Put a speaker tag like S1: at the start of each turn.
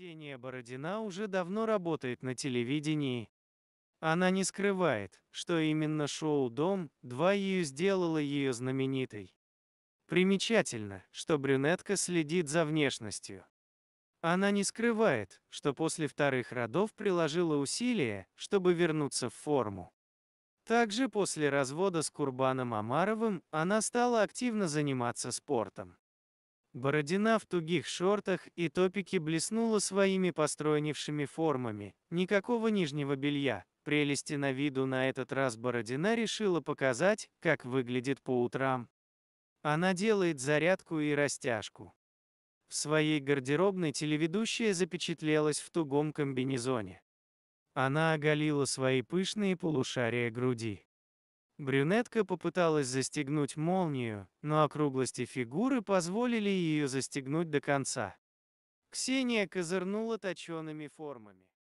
S1: Ксения Бородина уже давно работает на телевидении. Она не скрывает, что именно шоу «Дом-2» ее сделало ее знаменитой. Примечательно, что брюнетка следит за внешностью. Она не скрывает, что после вторых родов приложила усилия, чтобы вернуться в форму. Также после развода с Курбаном Амаровым она стала активно заниматься спортом. Бородина в тугих шортах и топике блеснула своими постройневшими формами. Никакого нижнего белья. Прелести на виду на этот раз Бородина решила показать, как выглядит по утрам. Она делает зарядку и растяжку. В своей гардеробной телеведущая запечатлелась в тугом комбинезоне. Она оголила свои пышные полушария груди. Брюнетка попыталась застегнуть молнию, но округлости фигуры позволили ее застегнуть до конца. Ксения козырнула точеными формами.